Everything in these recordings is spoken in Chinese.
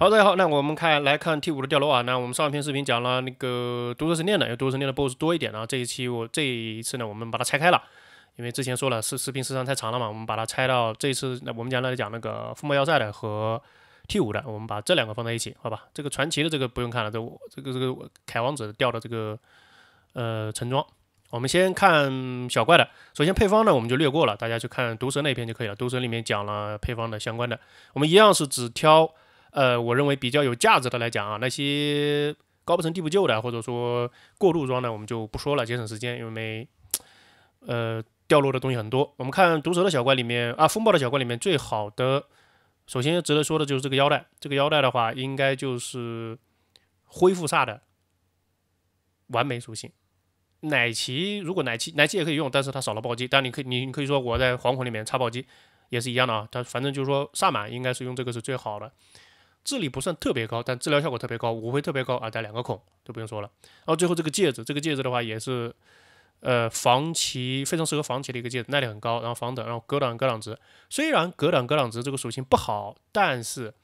好，大家好，那我们看来看 T 五的掉落啊。那我们上一篇视频讲了那个毒蛇神殿的，有毒蛇神殿的 BOSS 多一点。然后这一期我这一次呢，我们把它拆开了，因为之前说了视视频时长太长了嘛，我们把它拆到这一次。那我们讲来讲那个附魔要塞的和 T 五的，我们把这两个放在一起，好吧？这个传奇的这个不用看了，这这个这个凯王子掉的这个呃橙装，我们先看小怪的。首先配方呢，我们就略过了，大家去看毒蛇那篇就可以了。毒蛇里面讲了配方的相关的，我们一样是只挑。呃，我认为比较有价值的来讲啊，那些高不成低不就的，或者说过渡装呢，我们就不说了，节省时间，因为呃掉落的东西很多。我们看毒蛇的小怪里面啊，风暴的小怪里面最好的，首先值得说的就是这个腰带。这个腰带的话，应该就是恢复煞的完美属性。奶骑如果奶骑奶骑也可以用，但是它少了暴击。但你可你你可以说我在黄恐里面插暴击也是一样的啊。它反正就是说萨满应该是用这个是最好的。智力不算特别高，但治疗效果特别高，武会特别高啊！带两个孔就不用说了。然后最后这个戒指，这个戒指的话也是，呃，防奇非常适合防奇的一个戒指，耐力很高，然后防等，然后格挡格挡值。虽然格挡格挡值这个属性不好，但是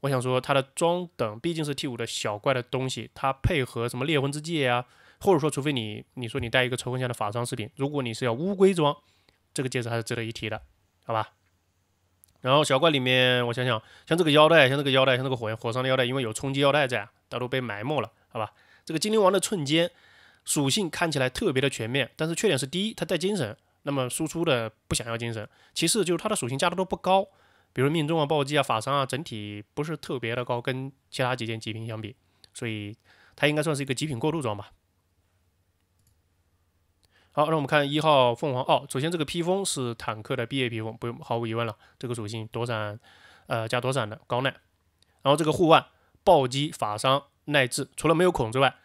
我想说它的装等毕竟是 T 五的小怪的东西，它配合什么猎魂之戒啊，或者说除非你你说你带一个仇恨下的法装饰品，如果你是要乌龟装，这个戒指还是值得一提的，好吧？然后小怪里面，我想想，像这个腰带，像这个腰带，像这个火火伤的腰带，因为有冲击腰带在，大多被埋没了，好吧？这个精灵王的寸间属性看起来特别的全面，但是缺点是第一，它带精神，那么输出的不想要精神；其次就是它的属性加的都不高，比如命中啊、暴击啊、法伤啊，整体不是特别的高，跟其他几件极品相比，所以它应该算是一个极品过渡装吧。好，那我们看一号凤凰哦。首先，这个披风是坦克的毕业披风，不用毫无疑问了。这个属性躲闪，呃，加躲闪的高耐。然后这个护腕，暴击法伤耐治，除了没有孔之外，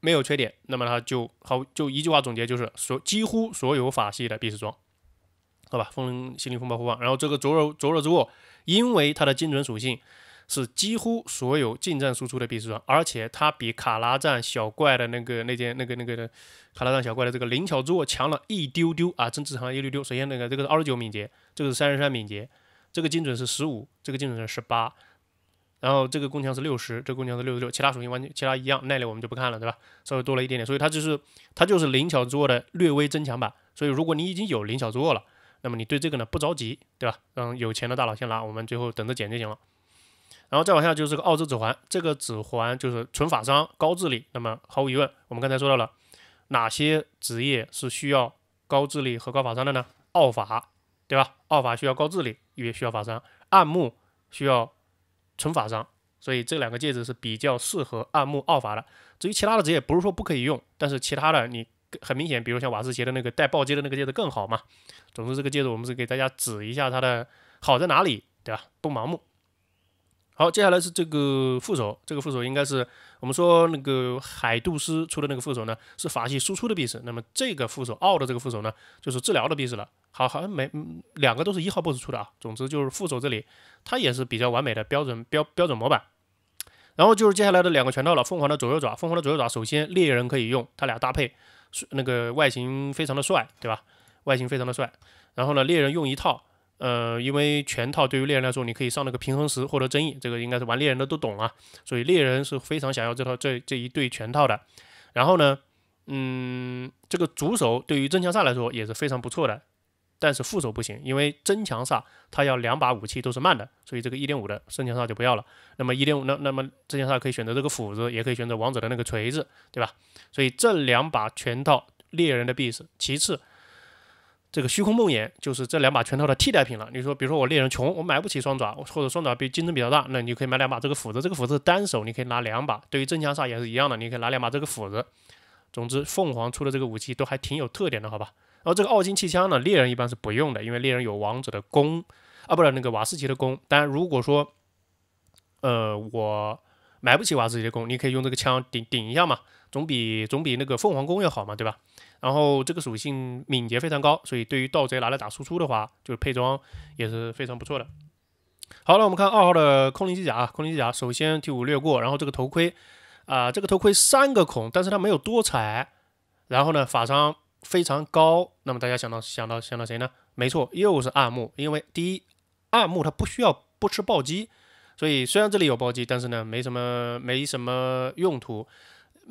没有缺点。那么它就好，就一句话总结就是所几乎所有法系的必死装，好吧？风心灵风暴护腕。然后这个灼热灼热之握，因为它的精准属性。是几乎所有近战输出的必时装，而且它比卡拉赞小怪的那个那件那个那个的卡拉赞小怪的这个灵巧握强了一丢丢啊，增值强了一丢丢。首先，那个这个二十九敏捷，这个是三十三敏捷，这个精准是十五，这个精准是十八，然后这个攻强是六十，这攻强是六十六，其他属性完全其他一样，耐力我们就不看了，对吧？稍微多了一点点，所以它就是它就是灵巧握的略微增强版。所以如果你已经有灵巧握了，那么你对这个呢不着急，对吧？让有钱的大佬先拿，我们最后等着捡就行了。然后再往下就是个澳洲指环，这个指环就是纯法伤高智力。那么毫无疑问，我们刚才说到了哪些职业是需要高智力和高法伤的呢？奥法，对吧？奥法需要高智力，也需要法伤。暗牧需要纯法伤，所以这两个戒指是比较适合暗牧奥法的。至于其他的职业，不是说不可以用，但是其他的你很明显，比如像瓦斯杰的那个带暴击的那个戒指更好嘛。总之，这个戒指我们是给大家指一下它的好在哪里，对吧？不盲目。好，接下来是这个副手，这个副手应该是我们说那个海杜斯出的那个副手呢，是法系输出的 B 式。那么这个副手奥的这个副手呢，就是治疗的 B 式了。好，好像没两个都是一号 BOSS 出的啊。总之就是副手这里它也是比较完美的标准标标准模板。然后就是接下来的两个拳套了，凤凰的左右爪。凤凰的左右爪，首先猎人可以用，它俩搭配，那个外形非常的帅，对吧？外形非常的帅。然后呢，猎人用一套。呃，因为全套对于猎人来说，你可以上那个平衡石获得争议，这个应该是玩猎人的都懂啊，所以猎人是非常想要这套这这一对全套的。然后呢，嗯，这个主手对于增强煞来说也是非常不错的，但是副手不行，因为增强煞它要两把武器都是慢的，所以这个一点五的增强煞就不要了。那么一点五那那么增强煞可以选择这个斧子，也可以选择王者的那个锤子，对吧？所以这两把全套猎人的必死。其次。这个虚空梦魇就是这两把拳头的替代品了。你说，比如说我猎人穷，我买不起双爪，或者双爪比竞争比较大，那你可以买两把这个斧子。这个斧子单手你可以拿两把，对于增强杀也是一样的，你可以拿两把这个斧子。总之，凤凰出的这个武器都还挺有特点的，好吧？然后这个奥金气枪呢，猎人一般是不用的，因为猎人有王者的弓，啊，不是那个瓦斯奇的弓。但如果说，呃，我买不起瓦斯奇的弓，你可以用这个枪顶顶一下嘛，总比总比那个凤凰弓要好嘛，对吧？然后这个属性敏捷非常高，所以对于盗贼拿来打输出的话，就是配装也是非常不错的。好了，我们看二号的空灵机甲啊，空灵机甲首先 T 五略过，然后这个头盔啊，这个头盔三个孔，但是它没有多彩。然后呢，法伤非常高，那么大家想到想到想到谁呢？没错，又是暗牧，因为第一，暗牧它不需要不吃暴击，所以虽然这里有暴击，但是呢，没什么没什么用途。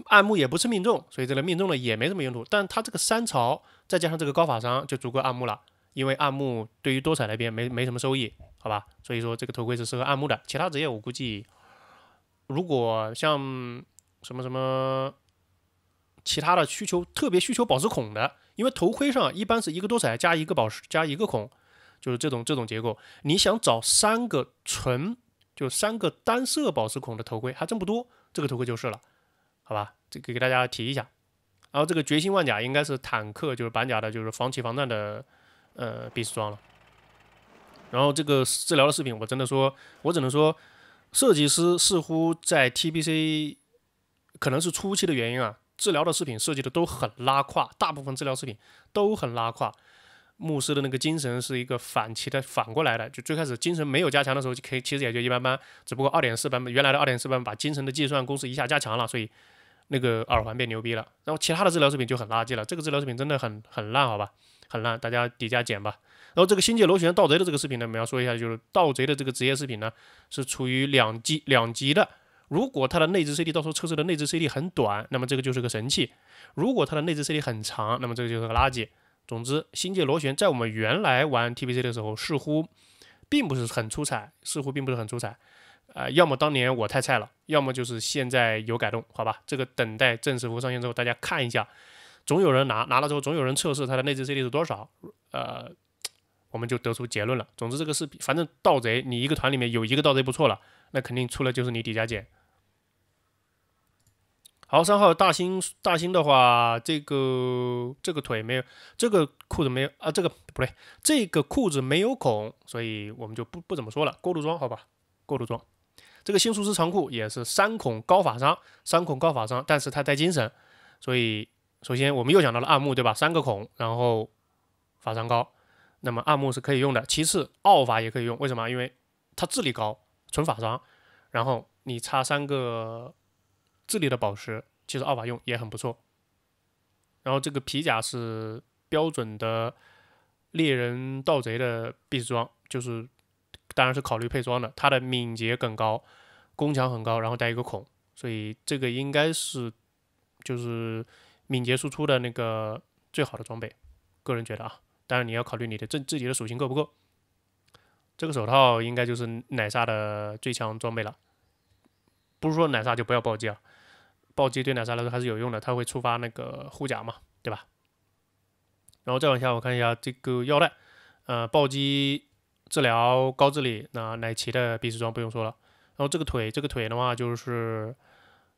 暗木也不是命中，所以这个命中了也没什么用途。但它这个三槽再加上这个高法伤就足够暗木了，因为暗木对于多彩那边没没什么收益，好吧？所以说这个头盔是适合暗木的。其他职业我估计，如果像什么什么其他的需求，特别需求宝石孔的，因为头盔上一般是一个多彩加一个宝石加一个孔，就是这种这种结构。你想找三个纯就三个单色宝石孔的头盔还真不多，这个头盔就是了。好吧，这个给大家提一下。然后这个决心万甲应该是坦克就是板甲的，就是防骑防弹的呃 B 式装了。然后这个治疗的视频，我真的说，我只能说，设计师似乎在 TBC 可能是初期的原因啊，治疗的视频设计的都很拉胯，大部分治疗视频都很拉胯。牧师的那个精神是一个反骑的，反过来的，就最开始精神没有加强的时候，可以其实也就一般般，只不过二点四版本原来的二点四版本把精神的计算公式一下加强了，所以。那个耳环变牛逼了，然后其他的治疗饰品就很垃圾了。这个治疗饰品真的很很烂，好吧，很烂，大家底价捡吧。然后这个星界螺旋盗贼的这个视频呢，我们要说一下，就是盗贼的这个职业饰品呢是处于两级两级的。如果它的内置 CD 到时候测试的内置 CD 很短，那么这个就是个神器；如果它的内置 CD 很长，那么这个就是个垃圾。总之，星界螺旋在我们原来玩 TPC 的时候似乎并不是很出彩，似乎并不是很出彩。呃，要么当年我太菜了，要么就是现在有改动，好吧？这个等待正式服上线之后，大家看一下，总有人拿，拿了之后总有人测试它的内置 CD 是多少，呃，我们就得出结论了。总之这个是，反正盗贼你一个团里面有一个盗贼不错了，那肯定出了就是你底加减。好，三号大兴大兴的话，这个这个腿没有，这个裤子没有啊？这个不对，这个裤子没有孔，所以我们就不不怎么说了。过渡装，好吧？过渡装。这个新厨师长裤也是三孔高法伤，三孔高法伤，但是它带精神，所以首先我们又讲到了暗木，对吧？三个孔，然后法伤高，那么暗木是可以用的。其次奥法也可以用，为什么？因为它智力高，纯法伤，然后你插三个智力的宝石，其实奥法用也很不错。然后这个皮甲是标准的猎人盗贼的必装，就是。当然是考虑配装的，它的敏捷更高，攻强很高，然后带一个孔，所以这个应该是就是敏捷输出的那个最好的装备。个人觉得啊，当然你要考虑你的自自己的属性够不够。这个手套应该就是奶萨的最强装备了，不是说奶萨就不要暴击啊，暴击对奶萨来说还是有用的，它会触发那个护甲嘛，对吧？然后再往下我看一下这个腰带，呃，暴击。治疗高智力那奶骑的鼻级装不用说了，然后这个腿这个腿的话就是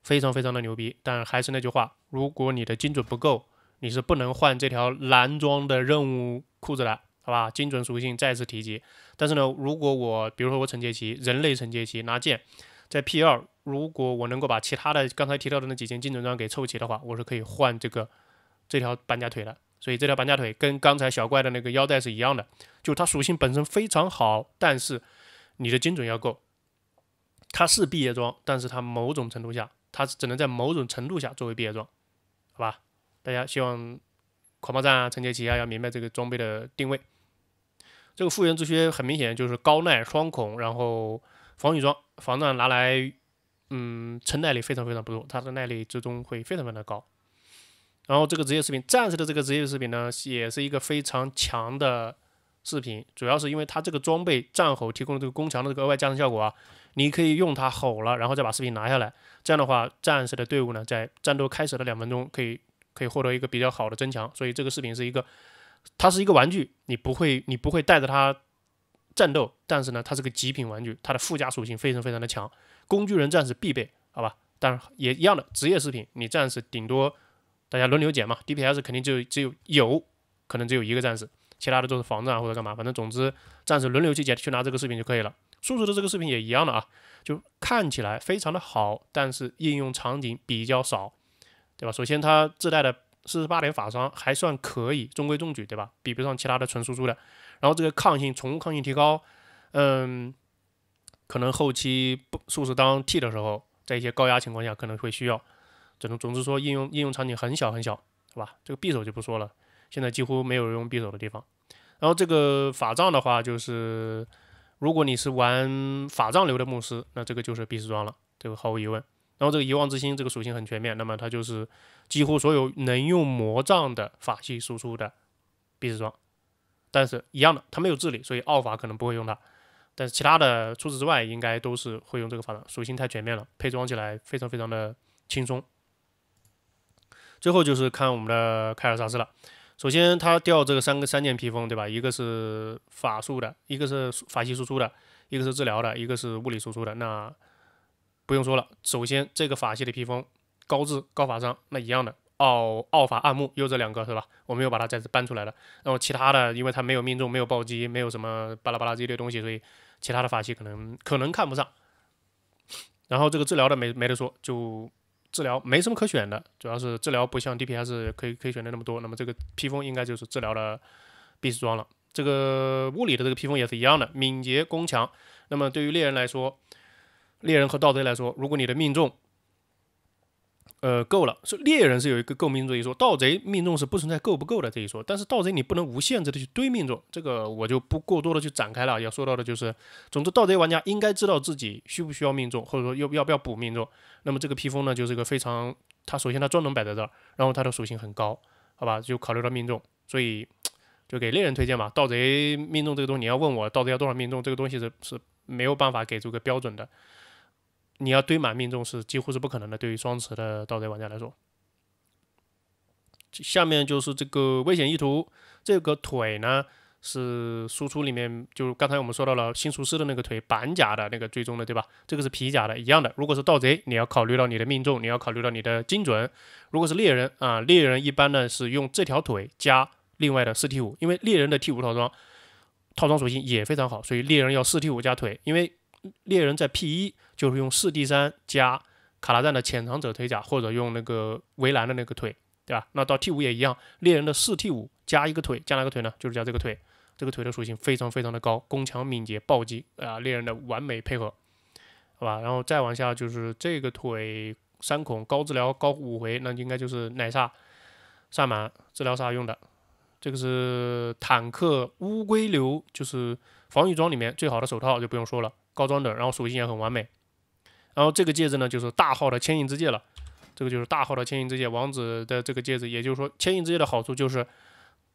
非常非常的牛逼，但还是那句话，如果你的精准不够，你是不能换这条蓝装的任务裤子的，好吧？精准属性再次提及。但是呢，如果我比如说我惩戒骑，人类惩戒骑拿剑，在 p 二，如果我能够把其他的刚才提到的那几件精准装给凑齐的话，我是可以换这个这条搬家腿的。所以这条板甲腿跟刚才小怪的那个腰带是一样的，就它属性本身非常好，但是你的精准要够。它是毕业装，但是它某种程度下，它只能在某种程度下作为毕业装，好吧？大家希望狂暴战啊、惩戒骑啊要明白这个装备的定位。这个复原之靴很明显就是高耐双孔，然后防雨装、防弹拿来，嗯，承耐力非常非常不错，它的耐力之中会非常非常的高。然后这个职业视频，战士的这个职业视频呢，也是一个非常强的视频，主要是因为它这个装备战吼提供了这个攻强的这个额外加成效果啊。你可以用它吼了，然后再把视频拿下来，这样的话，战士的队伍呢，在战斗开始的两分钟可以可以获得一个比较好的增强。所以这个视频是一个，它是一个玩具，你不会你不会带着它战斗，但是呢，它是个极品玩具，它的附加属性非常非常的强，工具人战士必备，好吧？当然也一样的职业视频，你战士顶多。大家轮流捡嘛，DPS 肯定就只有有可能只有一个战士，其他的都是防战或者干嘛，反正总之战士轮流去捡去拿这个视频就可以了。输出的这个视频也一样的啊，就看起来非常的好，但是应用场景比较少，对吧？首先它自带的四十八点法伤还算可以，中规中矩，对吧？比不上其他的纯输出的。然后这个抗性，宠物抗性提高，嗯，可能后期不输出当 T 的时候，在一些高压情况下可能会需要。总总之说，应用应用场景很小很小，是吧？这个匕首就不说了，现在几乎没有用匕首的地方。然后这个法杖的话，就是如果你是玩法杖流的牧师，那这个就是必时装了，这个毫无疑问。然后这个遗忘之心，这个属性很全面，那么它就是几乎所有能用魔杖的法系输出的必时装。但是，一样的，它没有智力，所以奥法可能不会用它。但是其他的，除此之外，应该都是会用这个法杖，属性太全面了，配装起来非常非常的轻松。最后就是看我们的凯尔萨斯了。首先他掉这个三个三件披风，对吧？一个是法术的，一个是法系输出的，一个是治疗的，一个是物理输出的。那不用说了，首先这个法系的披风高智高法伤，那一样的奥奥法暗牧又这两个是吧？我们又把它再次搬出来了。然后其他的，因为它没有命中，没有暴击，没有什么巴拉巴拉这一堆东西，所以其他的法系可能可能看不上。然后这个治疗的没没得说，就。治疗没什么可选的，主要是治疗不像 DPS 可以可以选的那么多。那么这个披风应该就是治疗的必时装了。这个物理的这个披风也是一样的，敏捷攻强。那么对于猎人来说，猎人和盗贼来说，如果你的命中。呃，够了。是猎人是有一个够命中一说，盗贼命中是不存在够不够的这一说。但是盗贼你不能无限制的去堆命中，这个我就不过多的去展开了。要说到的就是，总之盗贼玩家应该知道自己需不需要命中，或者说要要不要补命中。那么这个披风呢，就是一个非常，它首先它装能摆在这儿，然后它的属性很高，好吧，就考虑到命中，所以就给猎人推荐吧。盗贼命中这个东西，你要问我盗贼要多少命中，这个东西是是没有办法给出个标准的。你要堆满命中是几乎是不可能的，对于双持的盗贼玩家来说。下面就是这个危险意图，这个腿呢是输出里面，就是刚才我们说到了新厨师的那个腿板甲的那个追踪的，对吧？这个是皮甲的一样的。如果是盗贼，你要考虑到你的命中，你要考虑到你的精准。如果是猎人啊，猎人一般呢是用这条腿加另外的四 T 五，因为猎人的 T 五套装套装属性也非常好，所以猎人要四 T 五加腿，因为。猎人在 P 一就是用四 D 三加卡拉赞的潜藏者腿甲，或者用那个围栏的那个腿，对吧？那到 T 五也一样，猎人的四 T 五加一个腿，加哪个腿呢？就是加这个腿，这个腿的属性非常非常的高，攻强、敏捷、暴击啊！猎人的完美配合，好吧？然后再往下就是这个腿三孔高治疗高五回，那应该就是奶萨萨满治疗萨用的。这个是坦克乌龟流，就是防御装里面最好的手套，就不用说了。高装的，然后属性也很完美。然后这个戒指呢，就是大号的牵引之戒了。这个就是大号的牵引之戒，王子的这个戒指，也就是说，牵引之戒的好处就是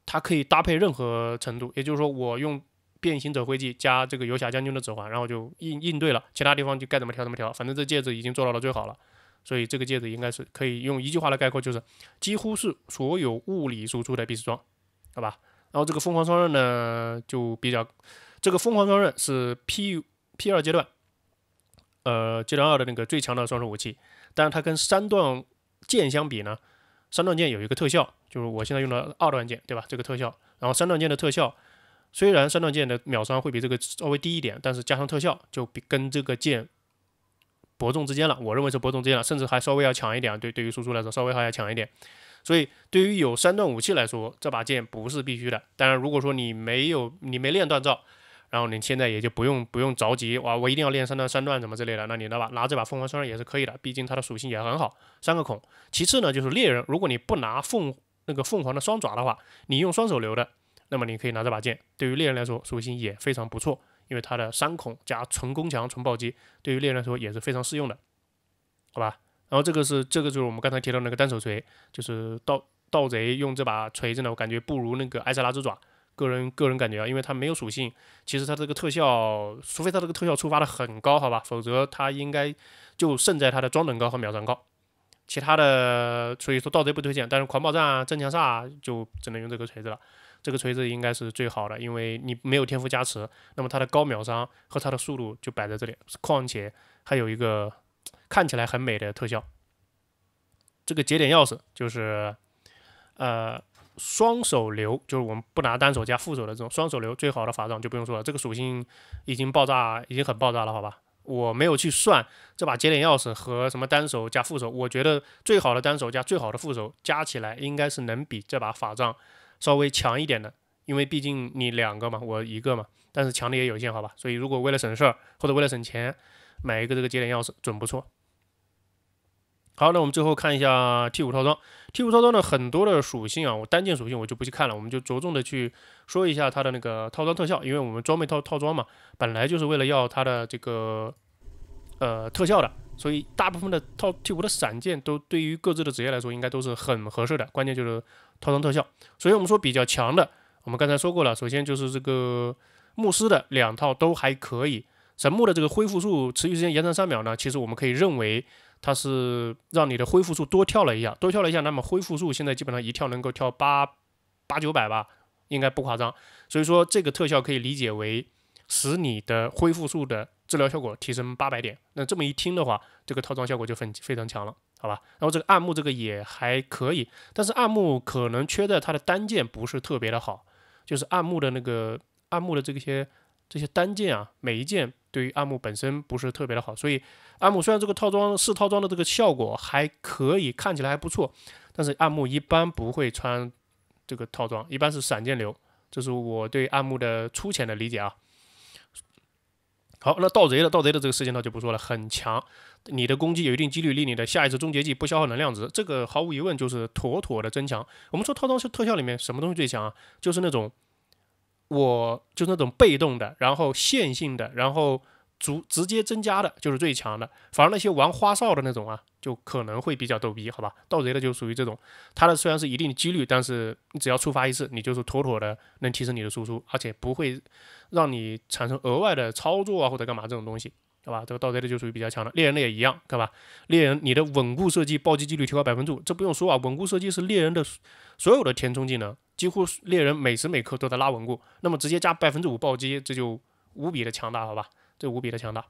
它可以搭配任何程度。也就是说，我用变形者徽记加这个游侠将军的指环，然后就应应对了。其他地方就该怎么调怎么调，反正这戒指已经做到了最好了。所以这个戒指应该是可以用一句话来概括，就是几乎是所有物理输出的必装，好吧？然后这个疯狂双刃呢，就比较，这个疯狂双刃是 P。P 二阶段，呃，阶段二的那个最强的双手武器。但是它跟三段剑相比呢，三段剑有一个特效，就是我现在用的二段剑，对吧？这个特效。然后三段剑的特效，虽然三段剑的秒伤会比这个稍微低一点，但是加上特效，就比跟这个剑伯仲之间了。我认为是伯仲之间了，甚至还稍微要强一点。对，对于输出来说，稍微还要强一点。所以对于有三段武器来说，这把剑不是必须的。当然，如果说你没有，你没练锻造。然后你现在也就不用不用着急哇，我一定要练三段三段怎么之类的。那你拿把拿这把凤凰双刃也是可以的，毕竟它的属性也很好，三个孔。其次呢，就是猎人，如果你不拿凤那个凤凰的双爪的话，你用双手留的，那么你可以拿这把剑。对于猎人来说，属性也非常不错，因为它的三孔加纯攻强、纯暴击，对于猎人来说也是非常适用的，好吧？然后这个是这个就是我们刚才提到那个单手锤，就是盗盗贼用这把锤，子呢，我感觉不如那个艾泽拉之爪。个人个人感觉啊，因为它没有属性，其实它这个特效，除非它这个特效触发的很高，好吧，否则它应该就胜在它的装等高和秒伤高，其他的，所以说盗贼不推荐，但是狂暴战啊、增强煞啊，就只能用这个锤子了。这个锤子应该是最好的，因为你没有天赋加持，那么它的高秒伤和它的速度就摆在这里，况且还有一个看起来很美的特效。这个节点钥匙就是，呃。双手流就是我们不拿单手加副手的这种双手流，最好的法杖就不用说了，这个属性已经爆炸，已经很爆炸了，好吧。我没有去算这把节点钥匙和什么单手加副手，我觉得最好的单手加最好的副手加起来应该是能比这把法杖稍微强一点的，因为毕竟你两个嘛，我一个嘛，但是强的也有限，好吧。所以如果为了省事儿或者为了省钱，买一个这个节点钥匙准不错。好，那我们最后看一下 T 五套装。剔五套装的很多的属性啊，我单件属性我就不去看了，我们就着重的去说一下它的那个套装特效，因为我们装备套套装嘛，本来就是为了要它的这个呃特效的，所以大部分的套剔五的散件都对于各自的职业来说应该都是很合适的，关键就是套装特效。所以我们说比较强的，我们刚才说过了，首先就是这个牧师的两套都还可以，神木的这个恢复术持续时间延长三秒呢，其实我们可以认为。它是让你的恢复数多跳了一下，多跳了一下，那么恢复数现在基本上一跳能够跳八八九百吧，应该不夸张。所以说这个特效可以理解为使你的恢复数的治疗效果提升八百点。那这么一听的话，这个套装效果就很非常强了，好吧？然后这个暗木这个也还可以，但是暗木可能缺的它的单件不是特别的好，就是暗木的那个暗木的这些。这些单件啊，每一件对于阿木本身不是特别的好，所以阿木虽然这个套装四套装的这个效果还可以，看起来还不错，但是阿木一般不会穿这个套装，一般是闪电流。这是我对阿木的粗浅的理解啊。好，那盗贼的盗贼的这个四件套就不说了，很强，你的攻击有一定几率令你的下一次终结技不消耗能量值，这个毫无疑问就是妥妥的增强。我们说套装是特效里面什么东西最强啊？就是那种。我就那种被动的，然后线性的，然后逐直接增加的，就是最强的。反而那些玩花哨的那种啊，就可能会比较逗逼，好吧？盗贼的就属于这种，他的虽然是一定的几率，但是你只要触发一次，你就是妥妥的能提升你的输出，而且不会让你产生额外的操作啊或者干嘛这种东西，好吧？这个盗贼的就属于比较强的，猎人的也一样，看吧？猎人你的稳固设计，暴击几率提高百分之五，这不用说啊，稳固设计是猎人的所有的填充技能。几乎猎人每时每刻都在拉稳固，那么直接加百分之五暴击，这就无比的强大，好吧？这无比的强大。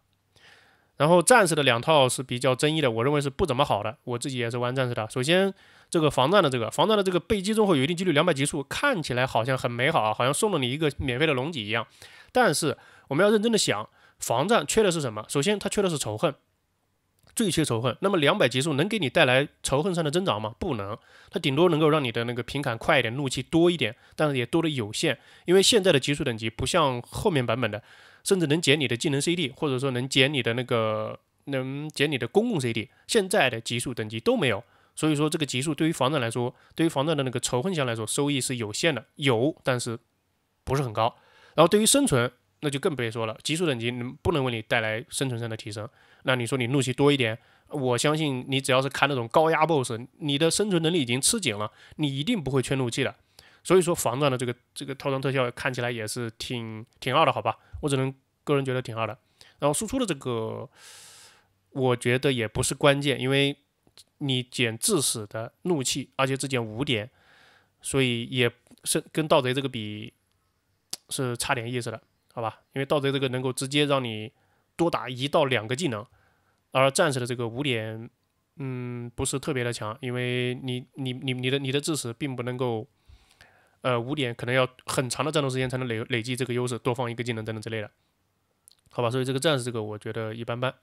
然后战士的两套是比较争议的，我认为是不怎么好的。我自己也是玩战士的。首先，这个防战的这个防战的这个被击中后有一定几率两百级数，看起来好像很美好啊，好像送了你一个免费的龙脊一样。但是我们要认真的想，防战缺的是什么？首先，他缺的是仇恨。最缺仇恨，那么两百级数能给你带来仇恨上的增长吗？不能，它顶多能够让你的那个平砍快一点，怒气多一点，但是也多的有限，因为现在的级数等级不像后面版本的，甚至能减你的技能 CD，或者说能减你的那个能减你的公共 CD，现在的级数等级都没有，所以说这个级数对于防战来说，对于防战的那个仇恨箱来说，收益是有限的，有但是不是很高，然后对于生存那就更别说了，级数等级能不能为你带来生存上的提升？那你说你怒气多一点，我相信你只要是开那种高压 BOSS，你的生存能力已经吃紧了，你一定不会缺怒气的。所以说防撞的这个这个套装特效看起来也是挺挺二的，好吧？我只能个人觉得挺二的。然后输出的这个，我觉得也不是关键，因为你减致死的怒气，而且只减五点，所以也是跟盗贼这个比是差点意思的，好吧？因为盗贼这个能够直接让你。多打一到两个技能，而战士的这个五点，嗯，不是特别的强，因为你你你你的你的智齿并不能够，呃，五点可能要很长的战斗时间才能累累积这个优势，多放一个技能等等之类的，好吧，所以这个战士这个我觉得一般般，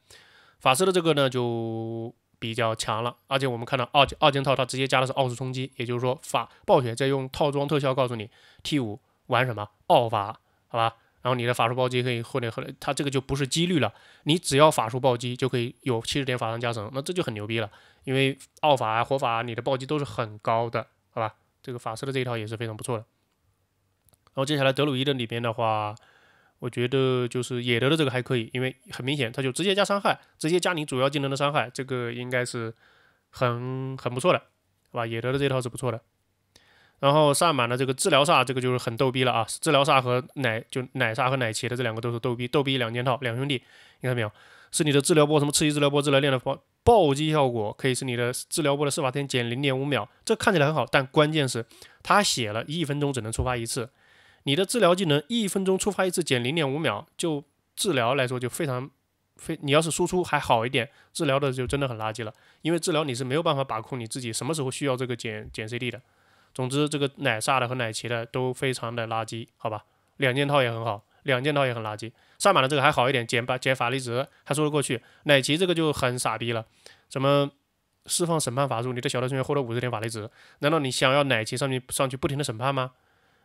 法师的这个呢就比较强了，而且我们看到二二件套它直接加的是奥术冲击，也就是说法暴雪在用套装特效告诉你 T 五玩什么奥法，好吧。然后你的法术暴击可以或者来，他这个就不是几率了，你只要法术暴击就可以有七十点法伤加成，那这就很牛逼了。因为奥法啊、火法，啊，你的暴击都是很高的，好吧？这个法师的这一套也是非常不错的。然后接下来德鲁伊的里边的话，我觉得就是野德的这个还可以，因为很明显他就直接加伤害，直接加你主要技能的伤害，这个应该是很很不错的，好吧？野德的这套是不错的。然后萨满的这个治疗萨，这个就是很逗逼了啊！治疗萨和奶就奶萨和奶骑的这两个都是逗逼，逗逼两件套，两兄弟，你看没有？是你的治疗波什么刺激治疗波、治疗链的暴暴击效果，可以是你的治疗波的施法天减零点五秒。这看起来很好，但关键是他写了一分钟只能触发一次。你的治疗技能一分钟触发一次减零点五秒，就治疗来说就非常非你要是输出还好一点，治疗的就真的很垃圾了。因为治疗你是没有办法把控你自己什么时候需要这个减减 CD 的。总之，这个奶萨的和奶骑的都非常的垃圾，好吧？两件套也很好，两件套也很垃圾。萨满的这个还好一点，减法减法力值还说得过去。奶骑这个就很傻逼了，什么释放审判法术，你的小道成员获得五十点法力值，难道你想要奶骑上去上去不停的审判吗？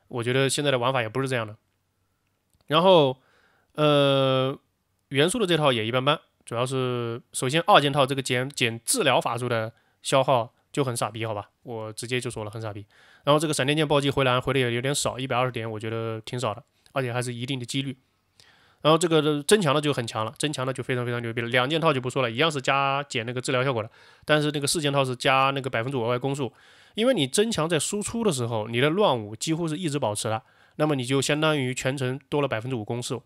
我觉得现在的玩法也不是这样的。然后，呃，元素的这套也一般般，主要是首先二件套这个减减治疗法术的消耗。就很傻逼，好吧，我直接就说了很傻逼。然后这个闪电剑暴击回蓝回的也有点少，一百二十点我觉得挺少的，而且还是一定的几率。然后这个增强的就很强了，增强的就非常非常牛逼了。两件套就不说了，一样是加减那个治疗效果的，但是那个四件套是加那个百分之五额外攻速。因为你增强在输出的时候，你的乱舞几乎是一直保持的，那么你就相当于全程多了百分之五攻速，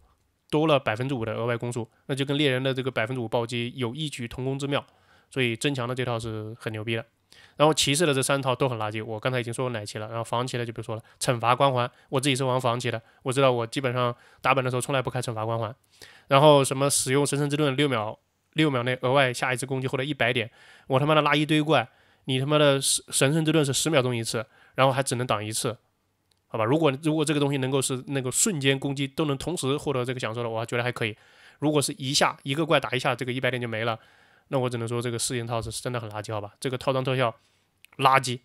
多了百分之五的额外攻速，那就跟猎人的这个百分之五暴击有异曲同工之妙。所以增强的这套是很牛逼的。然后骑士的这三套都很垃圾，我刚才已经说过奶骑了。然后防骑的就不说了，惩罚光环，我自己是玩防骑的，我知道我基本上打本的时候从来不开惩罚光环。然后什么使用神圣之盾六秒六秒内额外下一次攻击或者一百点，我他妈的拉一堆怪，你他妈的神神圣之盾是十秒钟一次，然后还只能挡一次，好吧？如果如果这个东西能够是那个瞬间攻击都能同时获得这个享受的，我觉得还可以。如果是一下一个怪打一下，这个一百点就没了。那我只能说这个四件套是真的很垃圾，好吧？这个套装特效垃圾，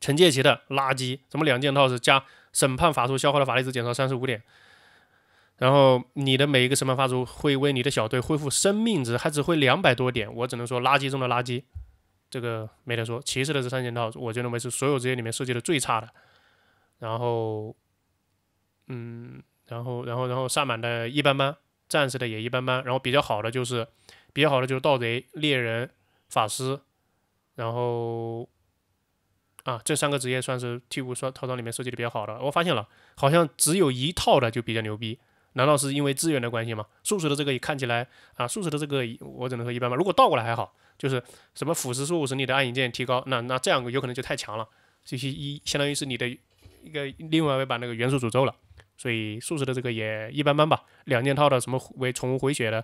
惩戒骑的垃圾，什么两件套是加审判法术消耗的法力值减少三十五点，然后你的每一个审判法术会为你的小队恢复生命值，还只会两百多点，我只能说垃圾中的垃圾，这个没得说。骑士的这三件套，我就认为是所有职业里面设计的最差的。然后，嗯，然后然后然后萨满的一般般，战士的也一般般，然后比较好的就是。比较好的就是盗贼、猎人、法师，然后啊，这三个职业算是替补套套装里面设计的比较好的。我发现了，好像只有一套的就比较牛逼，难道是因为资源的关系吗？术士的这个也看起来啊，术士的这个我只能说一般般。如果倒过来还好，就是什么腐蚀术使你的暗影剑提高，那那这样有可能就太强了。这些一相当于是你的一个另外一把那个元素诅咒了，所以术士的这个也一般般吧。两件套的什么为宠物回血的。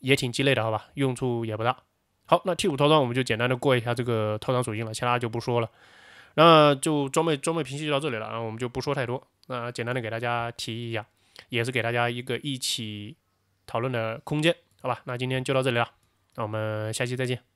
也挺鸡肋的，好吧，用处也不大。好，那 T 补套装我们就简单的过一下这个套装属性了，其他就不说了。那就装备装备评析就到这里了，啊，我们就不说太多。那简单的给大家提一下，也是给大家一个一起讨论的空间，好吧？那今天就到这里了，那我们下期再见。